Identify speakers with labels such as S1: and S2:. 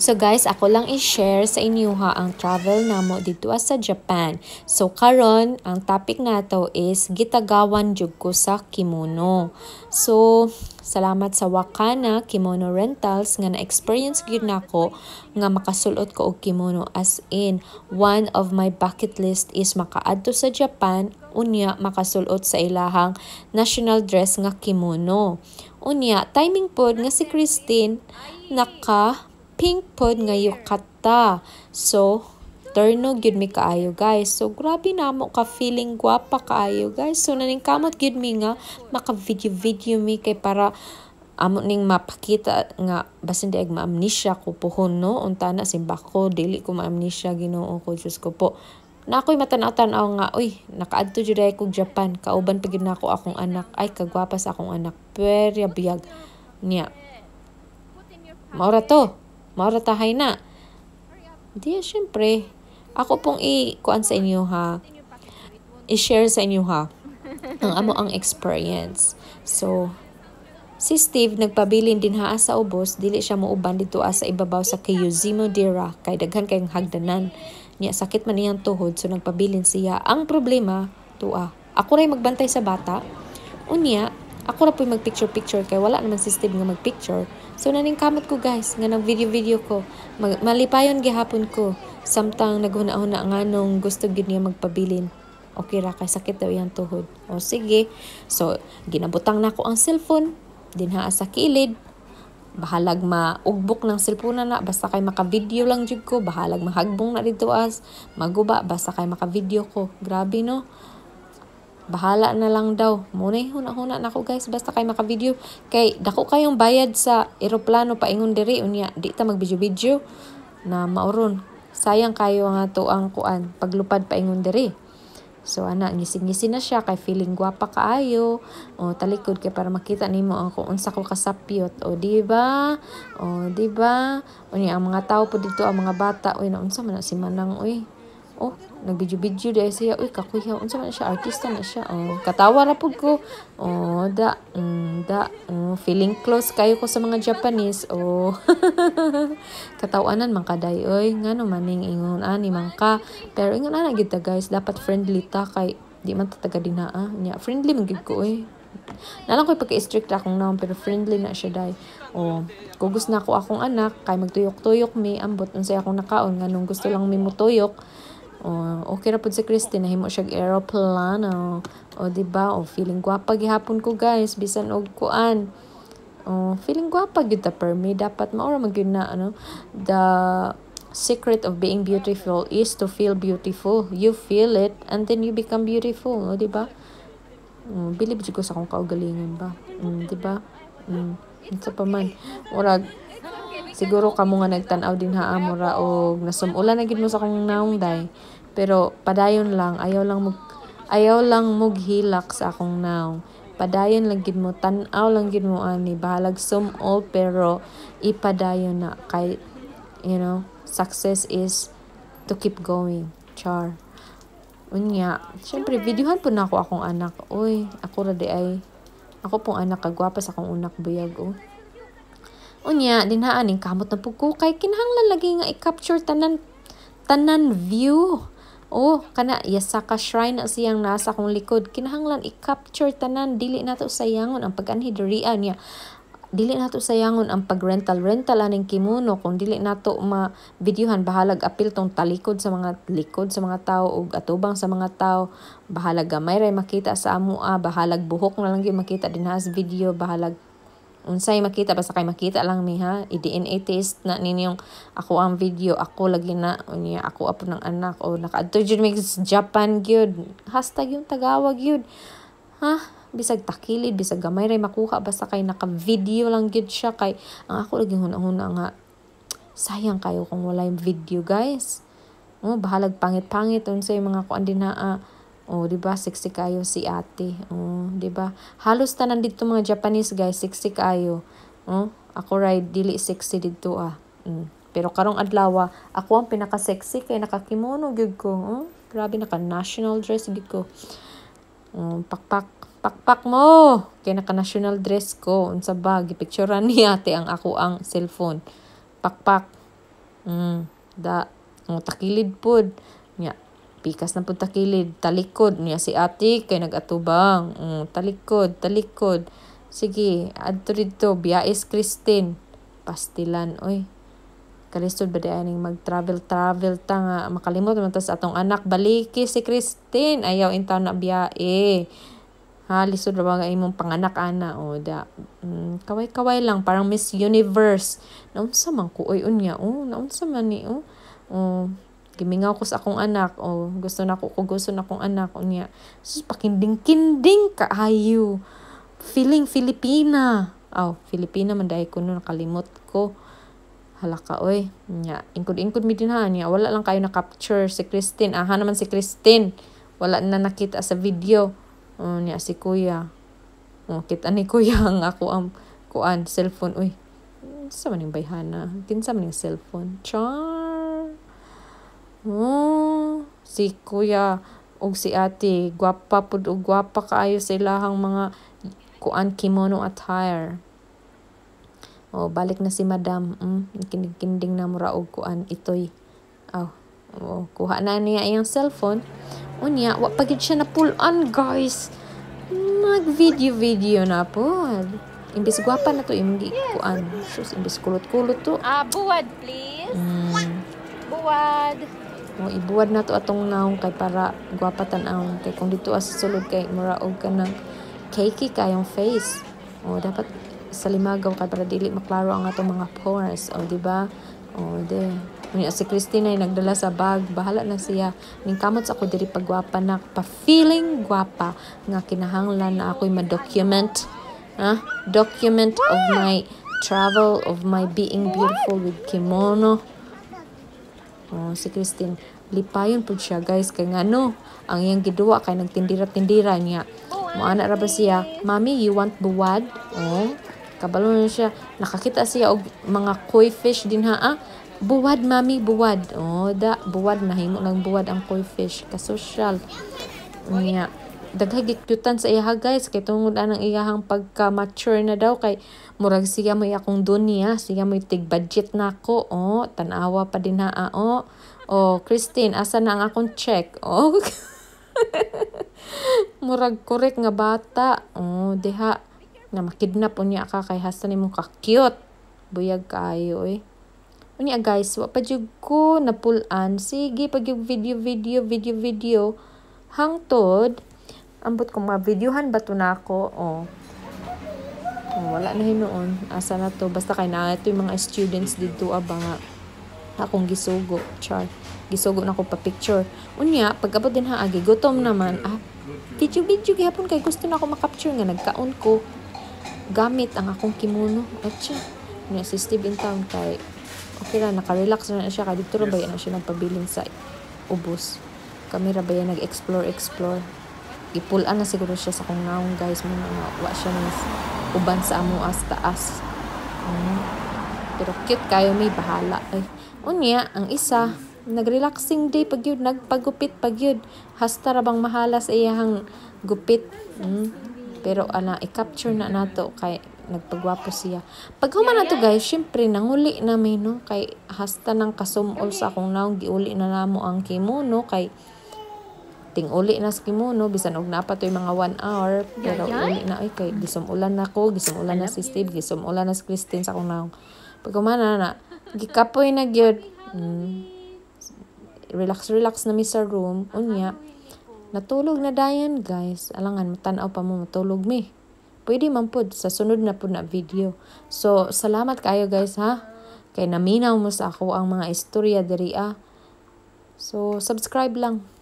S1: So guys, ako lang i-share sa inyo ha ang travel namo dito ah, sa Japan. So karon ang topic nato is gitagawan jud ko sa kimono. So salamat sa Wakana Kimono Rentals nga na-experience gyud nako nga makasulot ko og kimono as in one of my bucket list is makaadto sa Japan unya makasulot sa ilahang national dress nga kimono. Unya, timing pod nga si Christine naka pink pod nga yukata. So, terno gyud mi kaayo guys. So grabe na mo ka feeling gwapa kaayo guys. So naning kamot gyud mi nga maka video video mi kay para amo ning mapakita nga basin diag maamnesia ko puhon no unta na simba ko dili ko maamnesia Ginoo ko Dios ko po na ako'y matanaw-tanaw nga, uy, nakaadto juday ko Japan, kauban pa gyud nako akong anak, ay kagwapa sa akong anak, perya biyag niya. Maura to, Mauratahay na. Di, syempre. Ako pong i-kuan sa inyo ha. I-share sa inyo ha. Ang amo ang experience. So, si Steve nagpabilin din ha sa ubos, dili siya muuban dito sa ibabaw sa Kyuzimo Dira kay daghan kayong hagdanan. Niya sakit man niyang tuhod so nagpabilin siya. Ang problema, tuwa. Ah, ako ray magbantay sa bata. Unya, ako ra po mag picture picture kay wala naman si Steve nga picture So naningkamot ko guys nga nag video-video ko. Mag malipayon gihapon ko samtang naghuna-huna nga nung gusto gid magpabilin. Okay ra kay sakit daw yang tuhod. O sige. So ginabutang na ko ang cellphone dinha sa kilid bahalag maugbok ng cellphone na basta kay maka-video lang jud ko bahalag mahagbong na dito as maguba basta kay maka-video ko grabe no bahala na lang daw. Muna huna-huna na ako guys, basta kayo makavideo. Kay, dako kayong bayad sa eroplano paingon diri, unya, di ta magbidyo video na mauron. Sayang kayo nga to ang kuan, paglupad paingon diri. So ana ngising-ngising na siya kay feeling gwapa kaayo. O talikod kay para makita nimo ang kung unsa ko kasapyot. O di ba? O di ba? Unya ang mga tao po dito ang mga bata oy naunsa man na si manang oy. Oh, nagbidyo-bidyo dahil siya, uy, kakuy ha, unsa man siya, artista na siya, oh, katawa ra pud ko, oh, da, mm, da, oh, feeling close kayo ko sa mga Japanese, oh, katawanan man kaday, oy, ngano maning ingon, ani man ka, pero ingon ana gita, guys, dapat friendly ta kay, di man tataga din ha, ah. Nya, friendly man gid ko, eh, Nalang ko pagka-strict akong naon pero friendly na siya day. oh, kung gusto na ako akong anak, kay magtuyok-tuyok mi, ambot unsay akong nakaon, nga nung gusto lang mi mutuyok, Oh, okay ra pud si Christy na himo siya aeroplano. O oh, di ba? O oh, feeling gwapa gihapon ko guys bisan og kuan. Oh, feeling gwapa gyud ta per me dapat maura man gyud na ano the secret of being beautiful is to feel beautiful. You feel it and then you become beautiful, oh, di ba? Mm, oh, believe ko sa akong kaugalingon ba. Mm, di ba? Mm, sa pa man. Murag Siguro kamo nga nagtanaw din haamo ra og nasumulan na gid mo sa akong naungday. Pero padayon lang, ayaw lang mo ayaw lang mo sa akong naong. Padayon lang gid mo tan lang gid mo ani bahalag sumol pero ipadayon na kay you know, success is to keep going. Char. Unya, syempre, videohan po na ako akong anak. Oy, ako ra di ay. Ako pong anak, kagwapa sa akong unak buyag. Oh. Unya, dinhaan ning kamot na pugko kay kinahanglan lagi nga i-capture tanan tanan view. Oh, kana Yasaka Shrine na siyang nasa kong likod. Kinahanglan i-capture tanan dili nato sayangon ang pag-anhi ah, niya. Dili nato sayangon ang pag-rental rental aning ah, kimono kung dili nato ma videohan bahalag apil tong talikod sa mga likod sa mga tao ug atubang sa mga tao. Bahalag gamay ray makita sa amoa, ah. bahalag buhok na lang gyud makita din sa video, bahalag unsay makita basta kay makita lang mi ha i-DNA test na ninyong ako ang video ako lagi na unya ako apo ng anak o nakaadto jud mix Japan gyud hashtag yung Tagalog gyud ha bisag takilid bisag gamay ray makuha basta kay naka-video lang gyud siya kay ang ako lagi huna-huna nga sayang kayo kung wala yung video guys mo oh, bahalag pangit-pangit unsay mga kuan din uh, Oh, 'di ba? Siksik ayo si ate. Oh, 'di ba? Halos tanan dito mga Japanese guys, siksik ayo. Oh, ako ray dili sexy dito ah. Mm. Pero karong adlaw, ah, ako ang pinaka-sexy kay nakakimono gyud ko. Oh, grabe naka national dress gyud ko. Oh, pakpak pakpak mo kay naka national dress ko unsa ba gipicturean ni ate ang ako ang cellphone pakpak mm da ang oh, takilid pud. Pikas na punta kilid, talikod niya si ate kay nagatubang. Mm, talikod, talikod. Sige, adto dito, biyais Kristin. Pastilan, oy. Kalistod ba di aning mag-travel, travel ta nga. Makalimot naman sa atong anak. Baliki si Kristin. Ayaw intaw na biyae. Ha, lisod ba nga imong panganak ana o da. Mm, kaway-kaway lang parang Miss Universe. Naunsa man ko oy unya o, naunsa man ni o. Oh. Kimingaw ko sa akong anak, o gusto na ko, kung gusto na akong anak, o niya. Sus, pakinding-kinding ka, ayu Feeling Filipina. oh, Filipina man dahil kuno nun, nakalimot ko. halaka oy. Nya, ingkod-ingkod mi din ha, niya. Wala lang kayo na-capture si Christine. Aha naman si Christine. Wala na nakita sa video. Oh, niya, si kuya. Oh, kita ni kuya ang ako ang kuan, cellphone. oy sa maning bayhana. Kinsa maning cellphone. Chon. Hmm, si kuya ug si ate, gwapa pud og gwapa kaayo sa ilahang mga kuan kimono attire. Oh, balik na si madam. Mm, kinigkinding na mura og kuan itoy. Oh, oh, kuha na niya iyang cellphone. Unya, wa pa siya na pull on, guys. Nag-video-video na pod. Imbis gwapa na to, hindi kuan. Sus, imbis kulot-kulot to. Ah, uh, buwad, please. Mm. Buwad mo ibuwad na to atong naong kay para gwapatan ang kay kung dito as sulod kay muraog ka ng cakey kayong face o dapat sa limagaw kay para dili maklaro ang atong mga pores o di ba o de Muna si Christina ay nagdala sa bag, bahala na siya. Ning kamot sa ako diri pagwapa na pa feeling gwapa nga kinahanglan na ako'y ma-document. Ha? Huh? Document of my travel, of my being beautiful with kimono. Oh, si Christine, lipayon po siya guys. Kay nga no, ang iyang giduwa kay nagtindira-tindira niya. Mo ra ba siya, Mami, you want buwad? Oh, kabalo na siya. Nakakita siya og mga koi fish din ha. Ah? Buwad, mami, buwad. Oh, da, buwad. Nahimo ng buwad ang koi fish. Kasosyal. Niya. Yeah daghag ikyutan sa iya guys kay tungod anang iyahang pagka mature na daw kay murag siya may akong dunya siya may tig budget na ako oh tanawa pa din naa ah, oh oh Christine asa na ang akong check oh murag correct nga bata oh deha na makidnap unya ka kay hasta nimo ka cute buyag kayo eh Unya guys, wa pa jud ko pull-an. Sige, pag video, video, video, video, hangtod, Ambot kung mabidyohan ba to na ako, oh. oh wala na hinoon. Asa na to. Basta kay na ito yung mga students dito abanga ah, Akong gisugo, char. Gisugo na ko pa picture. Unya, pagabot din ha agi, gutom naman. Ah, video-video gihapon kay gusto na ako makapture nga nagkaon ko gamit ang akong kimono. Atcha. Niya si Steve in town kay okay lang, nakarelax na siya. kay dito yes. ba yan siya nagpabilin sa ubos. Kami ba yan nag-explore, explore ipulan na siguro siya sa kong naong guys mo na wa siya ni uban sa amo as taas mm. pero cute kayo may bahala ay unya ang isa nagrelaxing day pag yun nagpagupit pag yun hasta rabang mahalas sa iyang gupit mm. pero ana i-capture na nato kay nagpagwapo siya pag human na guys syempre nanguli na may no kay hasta nang kasumol sa akong naong giuli na namo ang kimono kay tinguli na sa kimono bisan og napa toy mga 1 hour pero yeah, yeah. uli na ay kay gisumulan na ko gisumulan na si Steve gisumulan na si Christine sa akong naong pagkumana na gikapoy na gyud mm. relax relax na mi sa room unya natulog na Diane guys alangan matanaw pa mo matulog mi pwede man pod sa sunod na pod na video so salamat kayo guys ha kay naminaw mo sa ako ang mga istorya diri ah so subscribe lang